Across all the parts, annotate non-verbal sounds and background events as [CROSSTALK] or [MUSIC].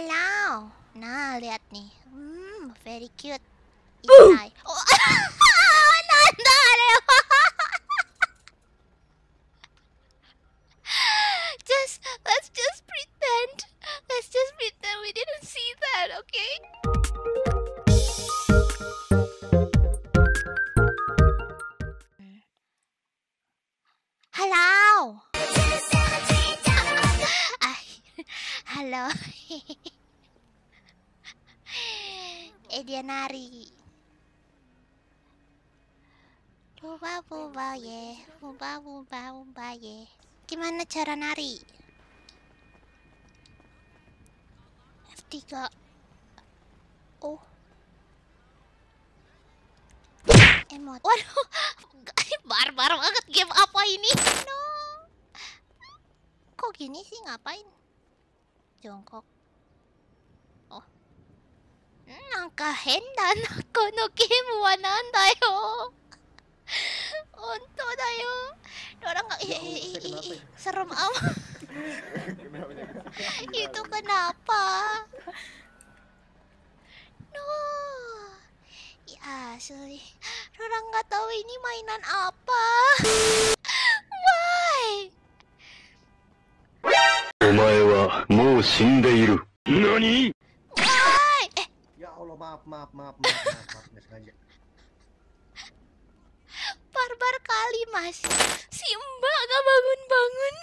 Walau. Nah, lihat nih. Hmm, very cute. Uh. Isai. Oh, [LAUGHS] nari Bumba bumba ye Bumba bumba bumba ye Gimana cara nari? F3 Oh Emot Waduh [LAUGHS] Barbar banget game apa ini No Kok gini sih ngapain? Jongkok なんか変だなこのゲームはなんだよ [LAUGHS] 本当だよ orang nggak ya, ya? serem [LAUGHS] amat ya? itu kenapa no ya sorry orang nggak tahu ini mainan apa why お前はもう死んでいる。何 maaf maaf maaf maaf maaf nggak sengaja barbar kali mas si mbak gak bangun bangun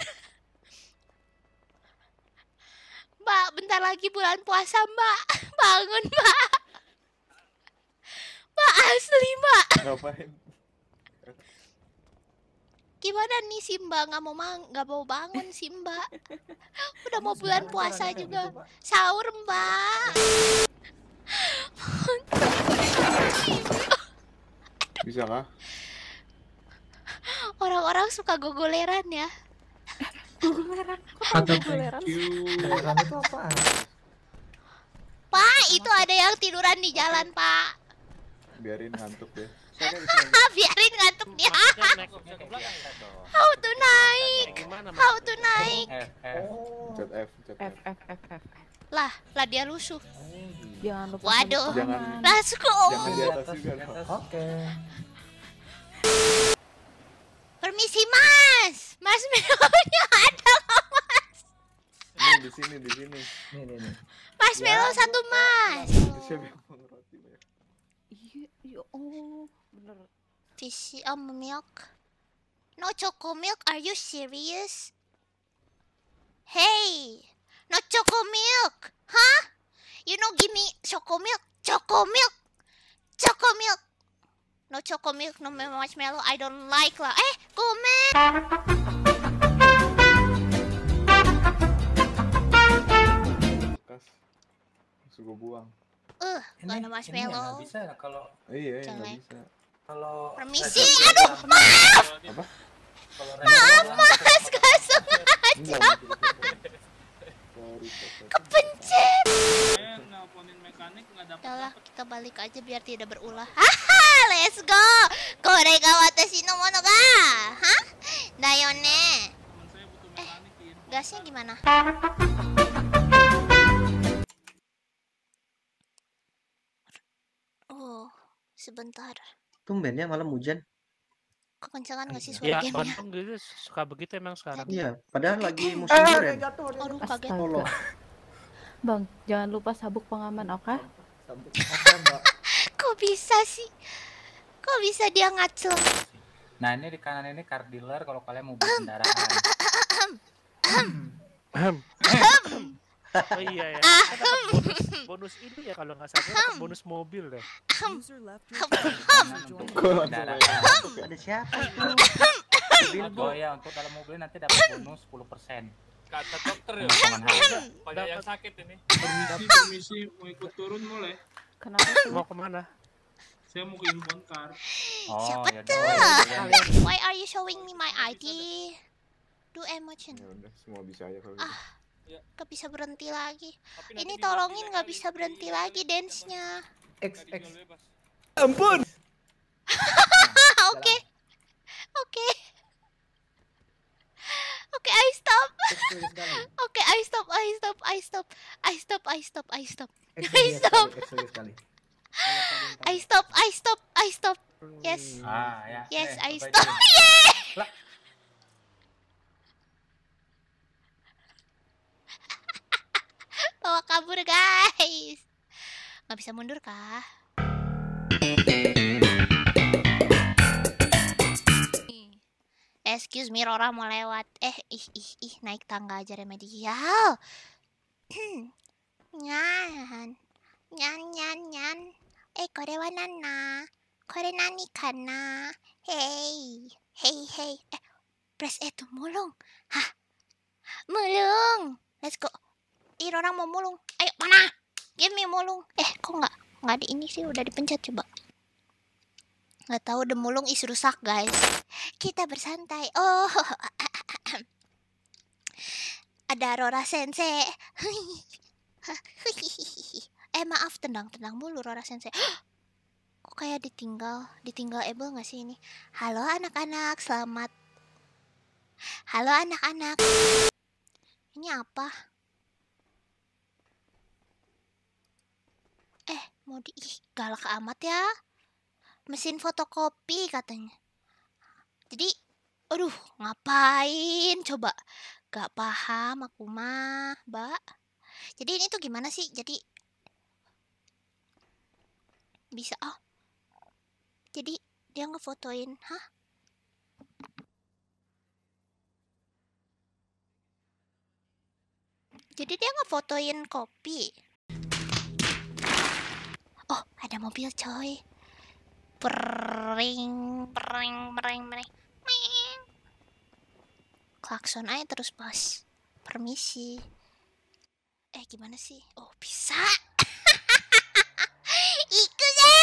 mbak bentar lagi bulan puasa mbak bangun mbak mbak asli mbak ngapain gimana nih si mbak nggak mau mang nggak mau bangun si mbak udah mau bulan puasa juga sahur mbak [LAUGHS] Bisa kah? Orang-orang suka gogoleran ya. gogoleran. Kata gogoleran. itu apa? Pak, itu ada yang tiduran di jalan, Pak. Biarin ngantuk ya. [LAUGHS] Biarin ngantuk dia. How to naik? How to naik? F F F F F lah, lah dia rusuh. Jangan lupa. Waduh. Jangan, Oke. Permisi Mas. Mas Melonya [LAUGHS] ada kok Mas. Ini di sini di sini. Nih nih nih. Mas ya. Melo satu Mas. Siapa iya, iya, oh, bener. oh, milk. No choco milk, are you serious? Hey! Not choco milk. Huh? You know, give me choco milk. Choco milk. Choco milk. No choco milk, no marshmallow. I don't like lah. Eh, gomen. gue buang. Eh, uh, gak marshmallow. Ini bisa kalau Iya, iya, bisa. Kalau Permisi, aduh, maaf. Apa? Maaf, Mas, gak sengaja. Kepencet. Udahlah, kita balik aja biar tidak berulah. Haha, let's go. korega watashi no mono ga. Hah? Dayone. Eh, gasnya gimana? Oh, sebentar. Tumbennya malam hujan kekencangan nggak sih iya, suara ya, gamenya? Ya, gitu suka begitu emang sekarang. Iya, padahal lagi [LAUGHS] musim durian. Aduh, kaget. Astaga. Bang, jangan lupa sabuk pengaman, oke? Okay? [LAUGHS] Kok bisa sih? Kok bisa dia ngacel? Nah, ini di kanan ini car dealer kalau kalian mau beli kendaraan. Ahem. Ahem. Ahem. Oh iya ya. Kan bonus, bonus ini ya kalau nggak salah kan bonus mobil deh. Ada siapa itu? Oh ya untuk dalam mobil nanti dapat bonus 10 persen. Kata dokter ya. Banyak yang sakit ini. Permisi, permisi mau ikut turun boleh? Kenapa? Mau kemana? Saya mau ke Infonkar. Oh, Siapa ya tuh? Why are you showing me my ID? Do emotion. Ya udah, semua bisa aja kalau gitu. ah. Iya. gak bisa berhenti lagi ini tolongin gak bisa berhenti lagi dance-nya X X ampun [LAUGHS] oke oke oke I stop [LAUGHS] oke I stop I stop I stop I stop I stop I stop [LAUGHS] I stop I stop I stop I stop yes hmm. ah, ya. yes eh, I stop yeah mundur guys nggak bisa mundur kah Excuse me, Rora mau lewat. Eh, ih, ih, ih, naik tangga aja remedial. Ya. [CLEARS THROAT] nyan, nyan, nyan, nyan. Eh, kore wa nana. Kore nani kana. Hey, hey, hey. Eh, press E tuh mulung. Hah, mulung. Let's go. Ih, orang mau mulung. Ayo, mana? Give me mulung. Eh, kok nggak? Nggak di ini sih, udah dipencet coba. Nggak tahu, mulung is rusak, guys. Kita bersantai. Oh, [LAUGHS] ada Rora Sensei. [LAUGHS] eh, maaf, tendang-tendang mulu Rora Sensei. [GASPS] kok kayak ditinggal? Ditinggal Able nggak sih ini? Halo anak-anak, selamat Halo anak-anak. Ini apa? eh mau di ih, galak amat ya mesin fotokopi katanya jadi aduh ngapain coba gak paham aku mah mbak jadi ini tuh gimana sih jadi bisa oh jadi dia ngefotoin hah jadi dia ngefotoin kopi Oh, ada mobil coy. Pering, pering, pering, pering. Klakson aja terus, Bos. Permisi. Eh, gimana sih? Oh, bisa. [LAUGHS] Ikut ya,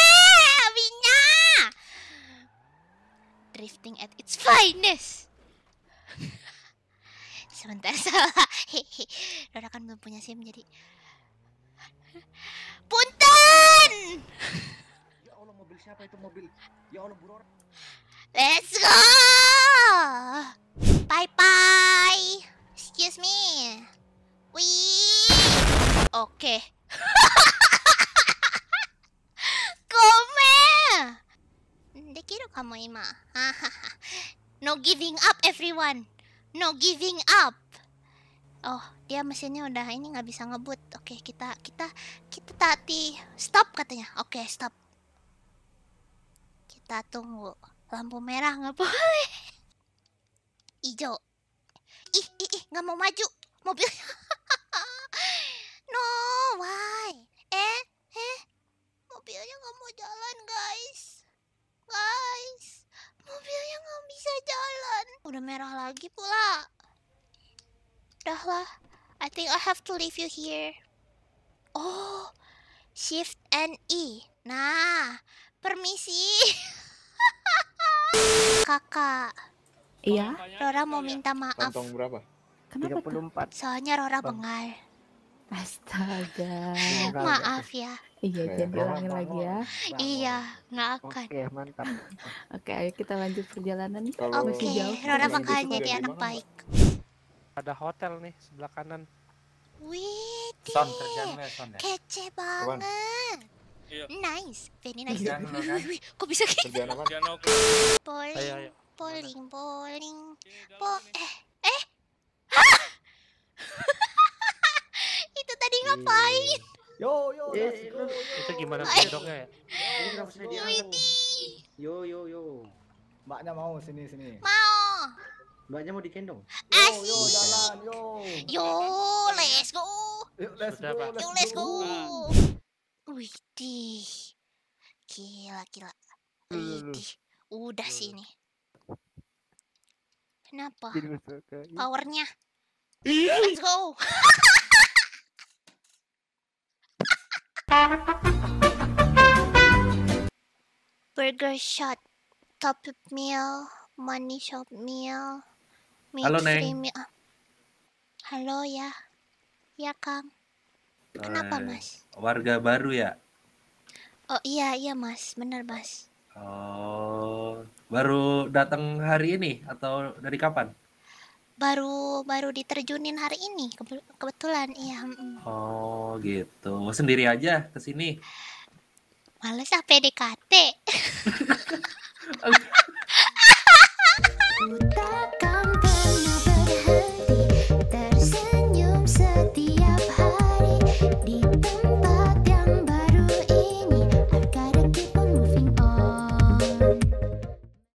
Binya. Drifting at its finest. [LAUGHS] Sebentar salah. [LAUGHS] Hehe. Dora belum punya SIM jadi. Punten! Buruan. Ya Allah mobil siapa itu mobil? Ya Allah buron Let's go. Bye bye. Excuse me. Wi. Oke. [LAUGHS] kamu ima [LAUGHS] no giving up everyone. No giving up. Oh, dia mesinnya udah ini nggak bisa ngebut. Oke, okay, kita kita tetapi stop katanya. Oke, okay, stop. Kita tunggu. Lampu merah nggak [LAUGHS] boleh. Hijau. Ih, ih, ih, nggak mau maju. mobil [LAUGHS] no, why? Eh, eh. Mobilnya nggak mau jalan, guys. Guys. Mobilnya nggak bisa jalan. Udah merah lagi pula. dah lah. I think I have to leave you here. Oh, Shift N E. Nah, permisi. [LAUGHS] Kakak. Iya. Rora mau minta maaf. Kantong berapa? Kenapa 34. Tuh? Soalnya Rora Bang. bengal. Astaga. Iya, [LAUGHS] maaf ya. Iya, jangan diulangin lagi ya. Iya, nggak akan. Oke, mantap. Oke, ayo kita lanjut perjalanan. Oke, okay. Rora bakal jadi anak baik. Ada hotel nih sebelah kanan. Wih, Son, banget. Ya, ya? iya. Nice, very nice. Kerjaan kan? kok bisa gitu? Bowling, bowling, iya, bowling. eh, eh. Hah? [LAUGHS] Itu tadi ngapain? Yo, yo, eh, let's go. Itu gimana ya? Yo, yo, yo. Mbaknya mau sini, sini. Mau. Mbaknya mau dikendong. Yo, ah, yo jalan, yo. Yo, let's go. Yo, let's go. Yo, let's go. Wih, dih. Gila, gila. Wih, Udah sih ini. Kenapa? Powernya. Let's go. [LAUGHS] Burger shot, top meal, money shop meal. Halo Neng. Ah. Halo ya. Ya Kang. Kenapa eh, Mas? Warga baru ya? Oh iya iya Mas, benar Mas. Oh, baru datang hari ini atau dari kapan? Baru baru diterjunin hari ini kebetulan iya. Oh gitu. Sendiri aja ke sini. Males ah PDKT. [LAUGHS]